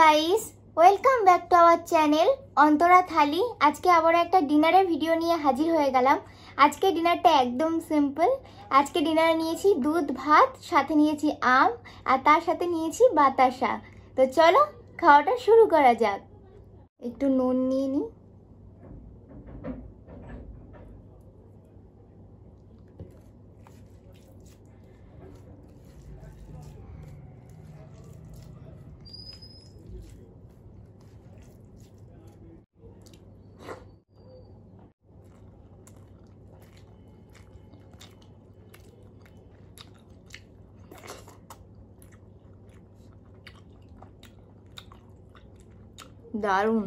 guys welcome back to our channel Antara Thali আজকে আবার একটা ডিনারের ভিডিও নিয়ে হাজির হয়ে গেলাম আজকে ডিনারটা একদম সিম্পল আজকে ডিনারে নিয়েছি দুধ ভাত সাথে নিয়েছি আম আর তার সাথে নিয়েছি বাতাসা তো চলো খাওয়াটা শুরু করা যাক একটু নুন নিয়ে নিই দারুণ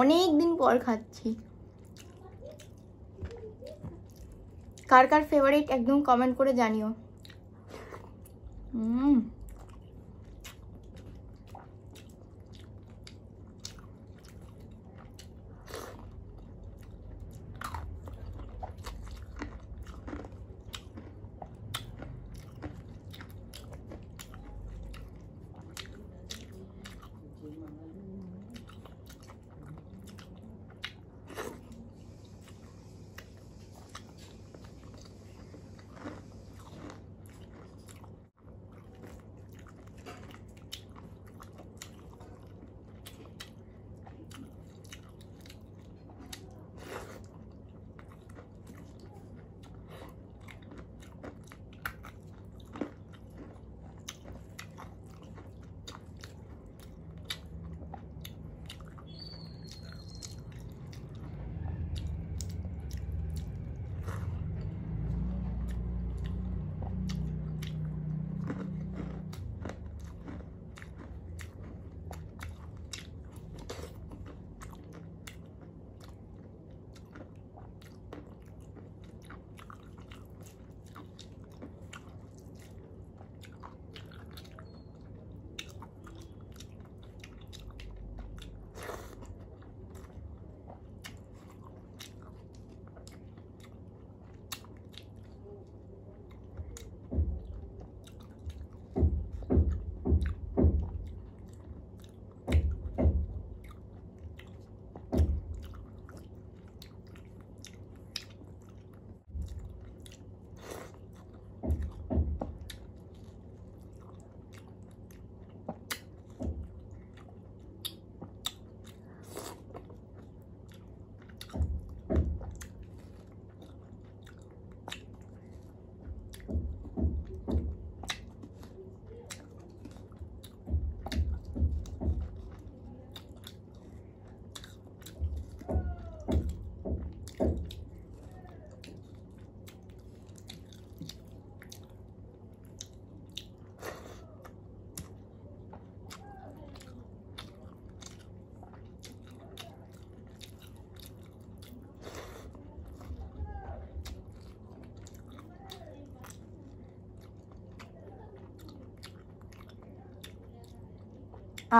অনেক দিন পর খাচ্ছি কার কার ফেভারিট একদম কমেন্ট করে জানিও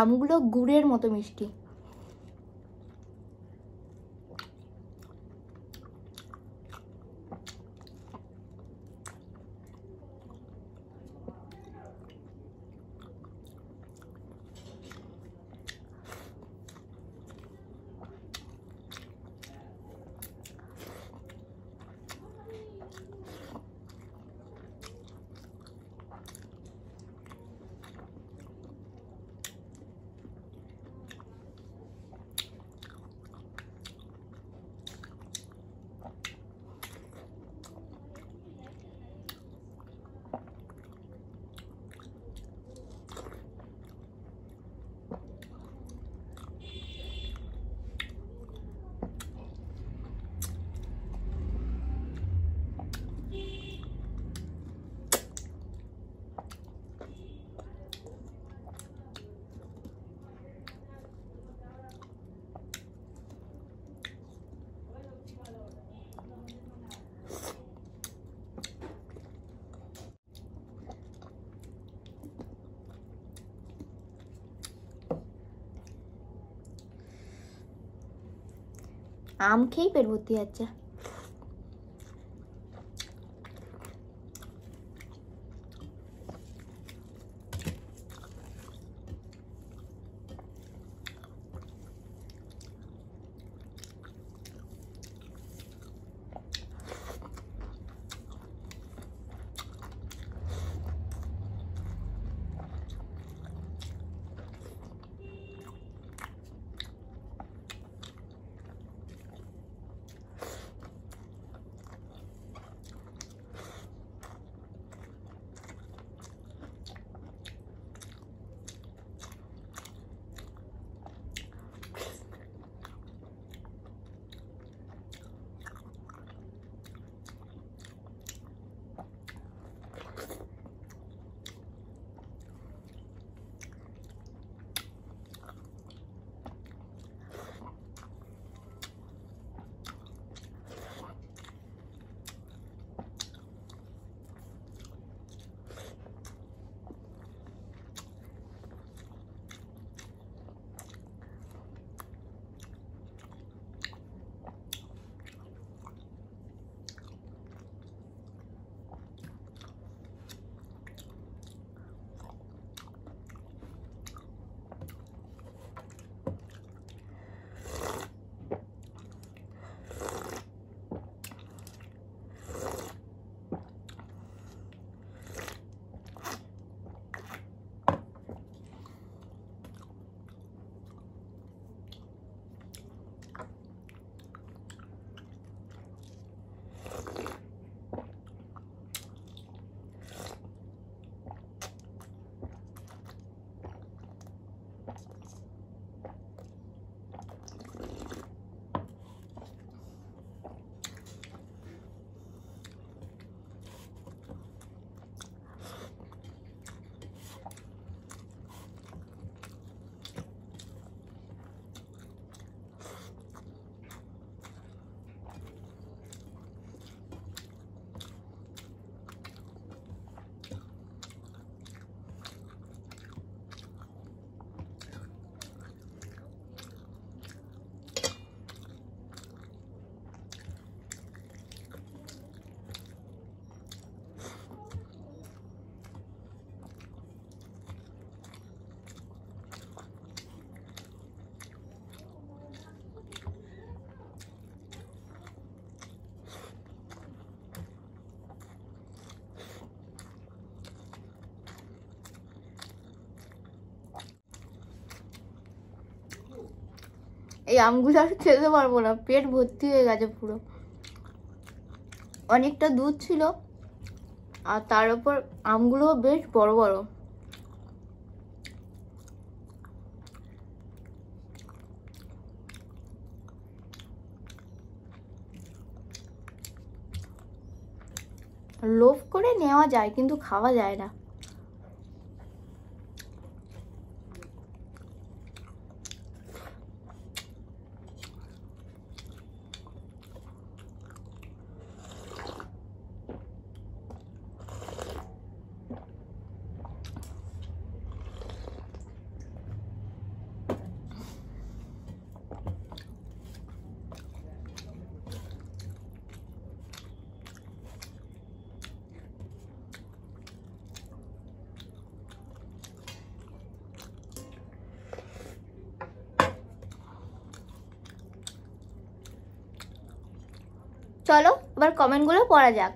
আমগুলো গুড়ের মতো মিষ্টি आम खेई पेड़ होती अच्छा এই আমগুলো আর খেতে পারবো না পেট ভর্তি হয়ে গেছে পুরো অনেকটা দুধ ছিল আর তার উপর আমগুলো বেশ বড় বড় লোভ করে নেওয়া যায় কিন্তু খাওয়া যায় না চলো এবার কমেন্টগুলো পড়া যাক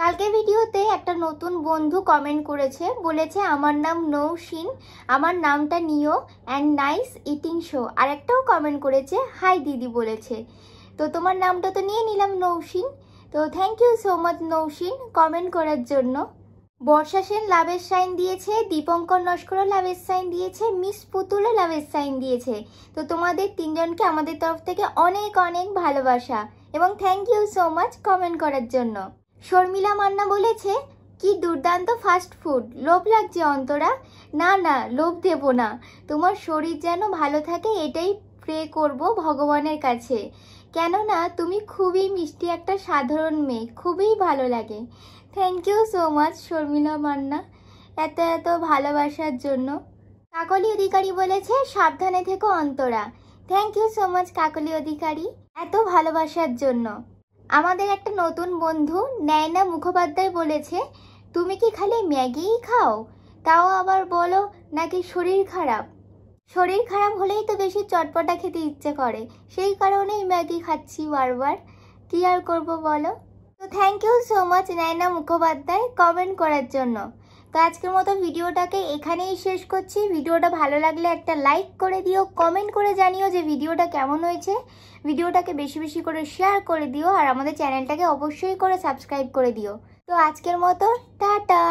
কালকে ভিডিওতে একটা নতুন বন্ধু কমেন্ট করেছে বলেছে আমার নাম নৌশিন আমার নামটা নিও অ্যান্ড নাইস ইটিং শো আর একটাও কমেন্ট করেছে হাই দিদি বলেছে তো তোমার নামটা তো নিয়ে নিলাম নৌশিন তো thank you so much Naushin comment করার জন্য বর্ষা সেন লাভের সাইন দিয়েছে দীপঙ্কর নস্করও লাভের সাইন দিয়েছে মিস পুতুলও লাভের সাইন দিয়েছে তো তোমাদের তিনজনকে আমাদের তরফ থেকে অনেক অনেক ভালোবাসা এবং thank you so much comment করার জন্য শর্মিলা মান্না বলেছে কি দুর্দান্ত ফাস্ট ফুড লোভ লাগছে অন্তরা না না লোভ দেব না তোমার শরীর যেন ভালো থাকে এটাই প্রে করব ভগবানের কাছে কেননা তুমি খুবই মিষ্টি একটা সাধারণ মেয়ে খুবই ভালো লাগে thank you so much Sharmila Manna এত এত ভালোবাসার জন্য কাকলি অধিকারী বলেছে সাবধানে থেকো Antara thank you so much Kakoli Adhikari এত ভালোবাসার জন্য আমাদের একটা নতুন বন্ধু ন্যায়না মুখোপাধ্যায় বলেছে তুমি কি খালি ম্যাগিই খাও তাও আবার বলো নাকি শরীর খারাপ শরীর খারাপ হলেই তো বেশি চটপটা খেতে ইচ্ছে করে সেই কারণেই ম্যাগি খাচ্ছি বারবার কী আর করবো বলো তো thank you so much Nayana Mukhopadhyay comment করার জন্য তো আজকের মতো ভিডিওটাকে এখানেই শেষ করছি ভিডিওটা ভালো লাগলে একটা লাইক করে দিও কমেন্ট করে জানিও যে ভিডিওটা কেমন হয়েছে ভিডিওটাকে বেশি বেশি করে শেয়ার করে দিও আর আমাদের চ্যানেলটাকে অবশ্যই করে সাবস্ক্রাইব করে দিও তো আজকের মতো টাটা